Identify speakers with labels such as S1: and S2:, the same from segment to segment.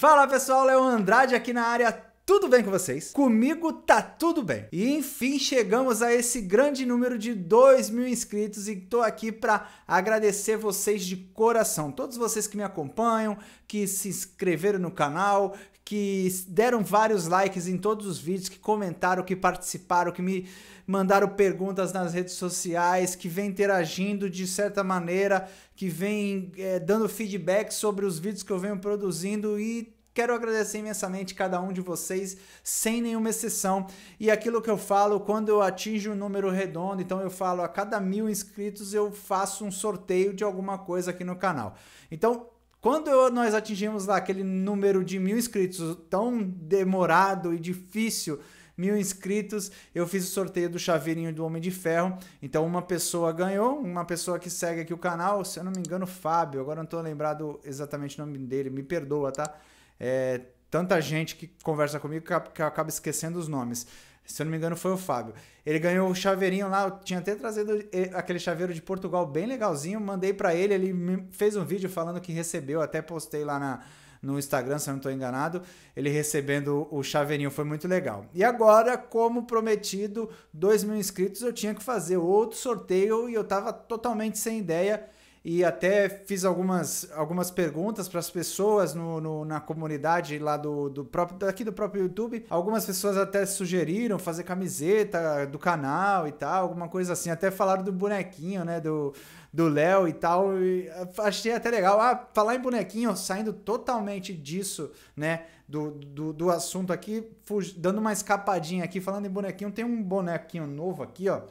S1: Fala pessoal, o Andrade aqui na área tudo bem com vocês? Comigo tá tudo bem. E enfim, chegamos a esse grande número de 2 mil inscritos e tô aqui para agradecer vocês de coração. Todos vocês que me acompanham, que se inscreveram no canal, que deram vários likes em todos os vídeos, que comentaram, que participaram, que me mandaram perguntas nas redes sociais, que vem interagindo de certa maneira, que vem é, dando feedback sobre os vídeos que eu venho produzindo e Quero agradecer imensamente cada um de vocês, sem nenhuma exceção. E aquilo que eu falo, quando eu atinjo um número redondo, então eu falo a cada mil inscritos eu faço um sorteio de alguma coisa aqui no canal. Então, quando eu, nós atingimos lá aquele número de mil inscritos tão demorado e difícil, mil inscritos, eu fiz o sorteio do chaveirinho do Homem de Ferro. Então, uma pessoa ganhou, uma pessoa que segue aqui o canal, se eu não me engano, Fábio, agora não estou lembrado exatamente o nome dele, me perdoa, tá? é, tanta gente que conversa comigo que, que acaba esquecendo os nomes. Se eu não me engano, foi o Fábio. Ele ganhou o chaveirinho lá, eu tinha até trazido aquele chaveiro de Portugal bem legalzinho, mandei para ele, ele me fez um vídeo falando que recebeu, até postei lá na, no Instagram, se eu não estou enganado, ele recebendo o chaveirinho, foi muito legal. E agora, como prometido, 2 mil inscritos, eu tinha que fazer outro sorteio e eu estava totalmente sem ideia e até fiz algumas, algumas perguntas para as pessoas no, no, na comunidade lá do, do próprio daqui do próprio YouTube. Algumas pessoas até sugeriram fazer camiseta do canal e tal, alguma coisa assim. Até falaram do bonequinho, né? Do do Léo e tal. E achei até legal. Ah, falar em bonequinho, saindo totalmente disso, né? Do, do, do assunto aqui, dando uma escapadinha aqui, falando em bonequinho, tem um bonequinho novo aqui, ó.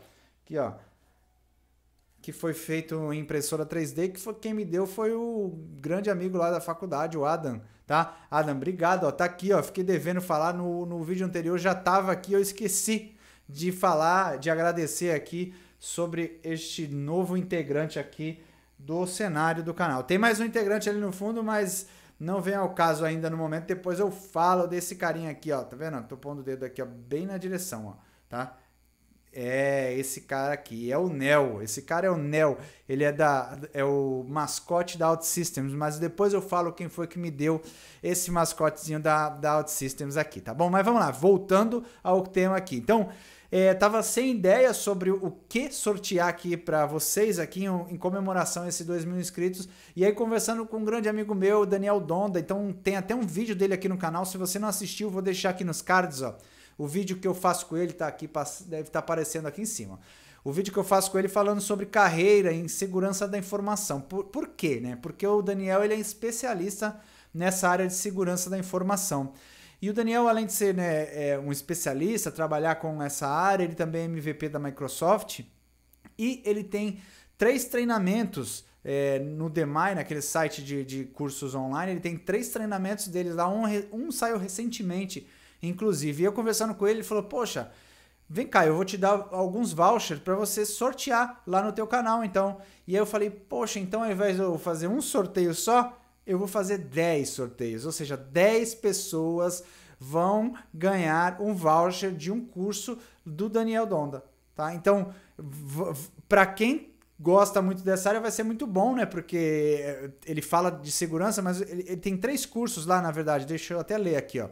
S1: Aqui, ó que foi feito em impressora 3D, que foi, quem me deu foi o grande amigo lá da faculdade, o Adam, tá? Adam, obrigado, ó, tá aqui, ó, fiquei devendo falar no, no vídeo anterior, já tava aqui, eu esqueci de falar, de agradecer aqui sobre este novo integrante aqui do cenário do canal. Tem mais um integrante ali no fundo, mas não vem ao caso ainda no momento, depois eu falo desse carinha aqui, ó, tá vendo? Tô pondo o dedo aqui, ó, bem na direção, ó, tá? É, esse cara aqui é o Nel. Esse cara é o Nel. Ele é da é o mascote da OutSystems, mas depois eu falo quem foi que me deu esse mascotezinho da da OutSystems aqui, tá bom? Mas vamos lá, voltando ao tema aqui. Então, é, tava sem ideia sobre o que sortear aqui para vocês aqui em, em comemoração a esses 2 mil inscritos. E aí conversando com um grande amigo meu, Daniel Donda. Então tem até um vídeo dele aqui no canal. Se você não assistiu, vou deixar aqui nos cards, ó. O vídeo que eu faço com ele tá aqui, deve estar tá aparecendo aqui em cima. O vídeo que eu faço com ele falando sobre carreira em segurança da informação. Por, por quê, né? Porque o Daniel ele é especialista nessa área de segurança da informação. E o Daniel, além de ser né, é um especialista, trabalhar com essa área, ele também é MVP da Microsoft e ele tem três treinamentos é, no Demai, naquele site de, de cursos online. Ele tem três treinamentos deles lá, um, um saiu recentemente inclusive. E eu conversando com ele, ele falou: Poxa, vem cá, eu vou te dar alguns vouchers para você sortear lá no teu canal, então. E aí eu falei: Poxa, então ao invés de eu fazer um sorteio só, eu vou fazer 10 sorteios, ou seja, 10 pessoas vão ganhar um voucher de um curso do Daniel Donda, tá? Então, para quem gosta muito dessa área vai ser muito bom, né? Porque eh, ele fala de segurança, mas ele, ele tem três cursos lá, na verdade. Deixa eu até ler aqui, ó.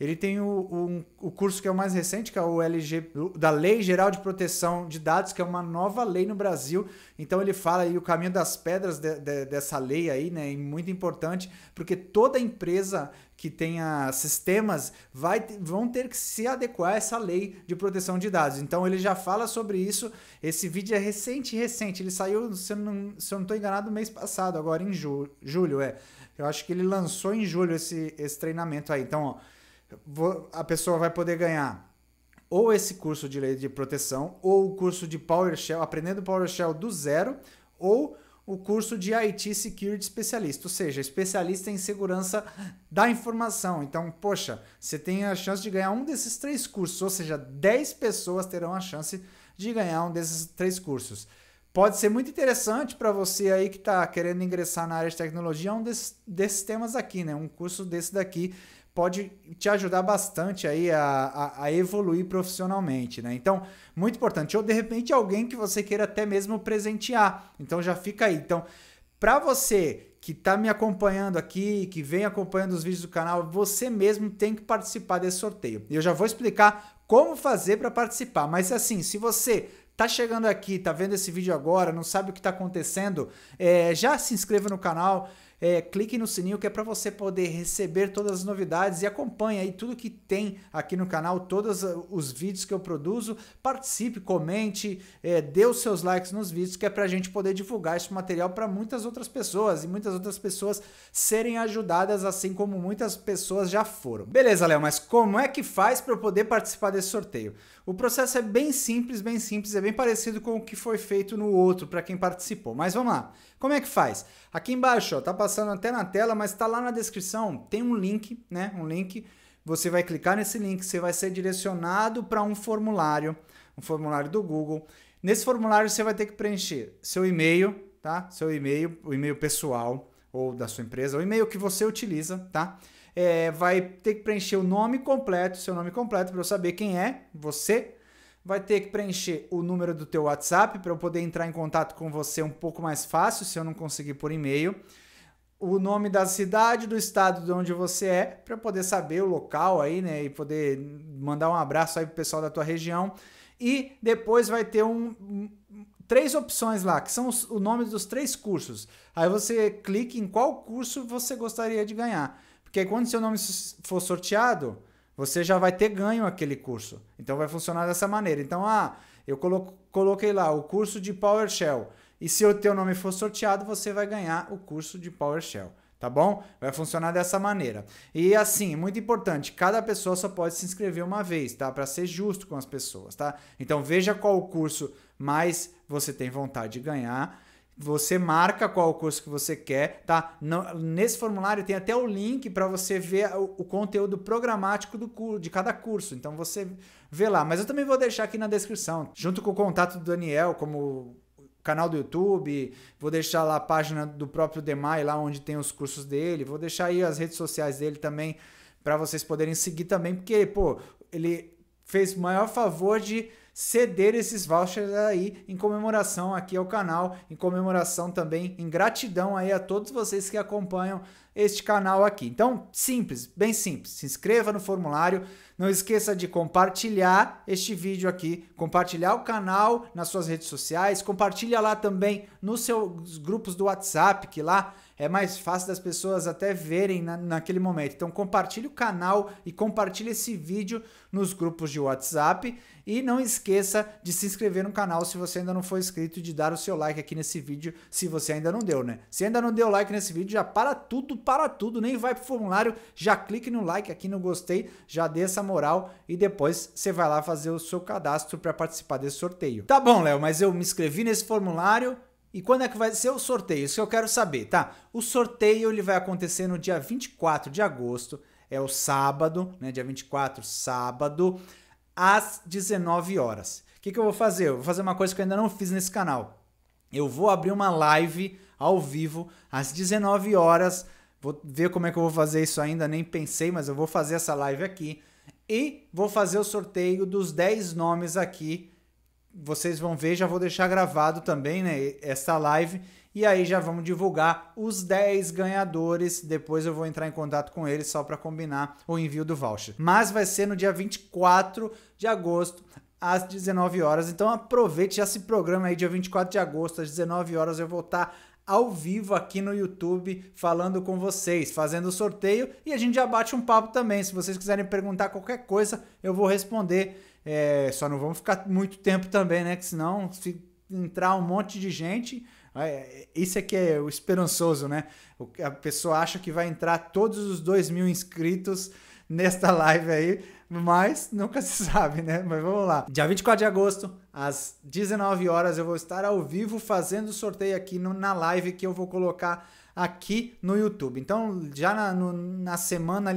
S1: Ele tem o, o, o, curso que é o mais recente, que é o LG, da Lei Geral de Proteção de Dados, que é uma nova lei no Brasil. Então ele fala aí o caminho das pedras de, de, dessa lei aí, né? E muito importante, porque toda empresa que tenha sistemas vai, vão ter que se adequar a essa lei de proteção de dados. Então ele já fala sobre isso. Esse vídeo é recente, recente. Ele saiu, se eu não estou enganado, mês passado, agora em julho, julho, é. Eu acho que ele lançou em julho esse, esse treinamento aí. Então, ó a pessoa vai poder ganhar ou esse curso de lei de proteção, ou o curso de PowerShell, aprendendo PowerShell do zero, ou o curso de IT Security especialista, ou seja, especialista em segurança da informação. Então, poxa, você tem a chance de ganhar um desses três cursos, ou seja, 10 pessoas terão a chance de ganhar um desses três cursos. Pode ser muito interessante para você aí que está querendo ingressar na área de tecnologia, um desses, desses temas aqui, né? Um curso desse daqui pode te ajudar bastante aí a, a, a, evoluir profissionalmente, né? Então, muito importante. Ou de repente alguém que você queira até mesmo presentear. Então já fica aí. Então, para você que está me acompanhando aqui, que vem acompanhando os vídeos do canal, você mesmo tem que participar desse sorteio. Eu já vou explicar como fazer para participar. Mas assim, se você tá chegando aqui, tá vendo esse vídeo agora, não sabe o que está acontecendo, é, já se inscreva no canal é, clique no sininho que é para você poder receber todas as novidades e acompanhe aí tudo que tem aqui no canal, todos ah, os vídeos que eu produzo. Participe, comente, é, dê os seus likes nos vídeos que é para a gente poder divulgar esse material para muitas outras pessoas e muitas outras pessoas serem ajudadas assim como muitas pessoas já foram. Beleza, Léo, mas como é que faz para eu poder participar desse sorteio? O processo é bem simples, bem simples, é bem parecido com o que foi feito no outro para quem participou. Mas vamos lá. Como é que faz? Aqui embaixo, ó, tá passando até na tela, mas tá lá na descrição, tem um link, né? Um link. Você vai clicar nesse link, você vai ser direcionado para um formulário, um formulário do Google. Nesse formulário você vai ter que preencher seu e-mail, tá? Seu e-mail, o e-mail pessoal, ou da sua empresa, o e-mail que você utiliza, tá? É, vai ter que preencher o nome completo, seu nome completo para eu saber quem é você. Vai ter que preencher o número do teu WhatsApp para eu poder entrar em contato com você um pouco mais fácil, se eu não conseguir por e-mail. O nome da cidade, do estado de onde você é, para eu poder saber o local aí, né? E poder mandar um abraço aí pro pessoal da tua região. E depois vai ter um, três opções lá, que são os, o nome dos três cursos. Aí você clica em qual curso você gostaria de ganhar. Porque aí quando seu nome for sorteado, você já vai ter ganho aquele curso. Então vai funcionar dessa maneira. Então, ah, eu colo coloquei lá o curso de PowerShell. E se o teu nome for sorteado, você vai ganhar o curso de PowerShell tá bom? Vai funcionar dessa maneira. E assim, muito importante, cada pessoa só pode se inscrever uma vez, tá? Para ser justo com as pessoas, tá? Então veja qual o curso mais você tem vontade de ganhar. Você marca qual o curso que você quer, tá? nesse formulário tem até o link para você ver o, conteúdo programático do curso, de cada curso. Então você vê lá. Mas eu também vou deixar aqui na descrição, junto com o contato do Daniel, como canal do YouTube, vou deixar lá a página do próprio Demai, lá onde tem os cursos dele, vou deixar aí as redes sociais dele também para vocês poderem seguir também, porque, pô, ele fez o maior favor de ceder esses vouchers aí em comemoração aqui ao canal, em comemoração também, em gratidão aí a todos vocês que acompanham este canal aqui. Então, simples, bem simples. Se inscreva no formulário, não esqueça de compartilhar este vídeo aqui, compartilhar o canal nas suas redes sociais, compartilha lá também nos seus grupos do WhatsApp, que lá é mais fácil das pessoas até verem na, naquele momento. Então compartilhe o canal e compartilhe esse vídeo nos grupos de WhatsApp e não esqueça de se inscrever no canal se você ainda não for inscrito e de dar o seu like aqui nesse vídeo se você ainda não deu, né? Se ainda não deu like nesse vídeo, já para tudo, para tudo, nem vai pro formulário, já clique no like aqui no gostei, já dê essa moral e depois você vai lá fazer o seu cadastro para participar desse sorteio. Tá bom, Léo, mas eu me inscrevi nesse formulário, e quando é que vai ser o sorteio? Isso que eu quero saber, tá? O sorteio ele vai acontecer no dia 24 de agosto, é o sábado, né? Dia 24, sábado, às 19 horas. O que, que eu vou fazer? Eu vou fazer uma coisa que eu ainda não fiz nesse canal. Eu vou abrir uma live ao vivo às 19 horas. Vou ver como é que eu vou fazer isso ainda, nem pensei, mas eu vou fazer essa live aqui. E vou fazer o sorteio dos 10 nomes aqui vocês vão ver, já vou deixar gravado também, né, essa live. E aí já vamos divulgar os 10 ganhadores. Depois eu vou entrar em contato com eles só para combinar o envio do voucher. Mas vai ser no dia 24 de agosto às 19 horas. Então aproveite já se programa aí dia 24 de agosto às 19 horas eu vou estar tá ao vivo aqui no YouTube falando com vocês, fazendo o sorteio e a gente já bate um papo também. Se vocês quiserem perguntar qualquer coisa, eu vou responder. É, só não vamos ficar muito tempo também, né? Que senão se entrar um monte de gente. É, isso é que é o esperançoso, né? A pessoa acha que vai entrar todos os dois mil inscritos nesta live aí, mas nunca se sabe, né? Mas vamos lá. Dia 24 de agosto, às 19 horas, eu vou estar ao vivo fazendo sorteio aqui no, na live que eu vou colocar aqui no YouTube. Então, já na, no, na semana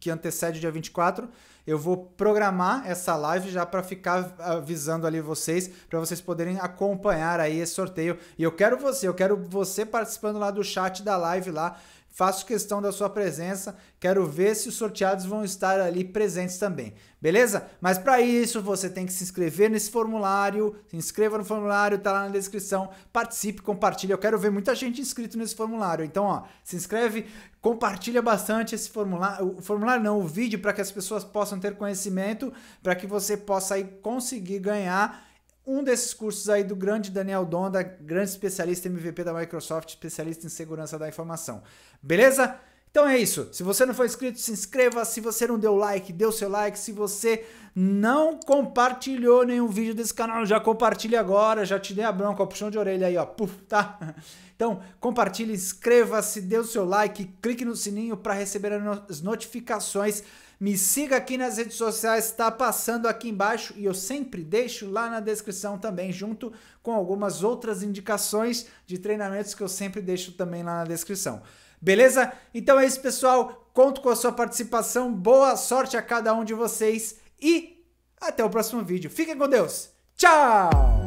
S1: que antecede o dia 24, eu vou programar essa live já para ficar avisando ali vocês, para vocês poderem acompanhar aí esse sorteio. E eu quero você, eu quero você participando lá do chat da live lá. Faço questão da sua presença. Quero ver se os sorteados vão estar ali presentes também. Beleza? Mas para isso você tem que se inscrever nesse formulário. Se inscreva no formulário, tá lá na descrição. Participe, compartilhe. Eu quero ver muita gente inscrito nesse formulário. Então, ó, se inscreve, compartilha bastante esse formulário, o formulário não, o vídeo para que as pessoas possam ter conhecimento, para que você possa aí conseguir ganhar um desses cursos aí do grande Daniel Donda, grande especialista MVP da Microsoft, especialista em segurança da informação. Beleza? Então é isso. Se você não foi inscrito, se inscreva. Se você não deu like, dê o seu like. Se você não compartilhou nenhum vídeo desse canal, já compartilhe agora. Já te dei a bronca, o puxão de orelha aí, ó. Puf, tá? Então, compartilhe, inscreva-se, dê o seu like, clique no sininho para receber as notificações. Me siga aqui nas redes sociais, está passando aqui embaixo e eu sempre deixo lá na descrição também, junto com algumas outras indicações de treinamentos que eu sempre deixo também lá na descrição. Beleza? Então é isso, pessoal. Conto com a sua participação. Boa sorte a cada um de vocês e até o próximo vídeo. Fiquem com Deus. Tchau!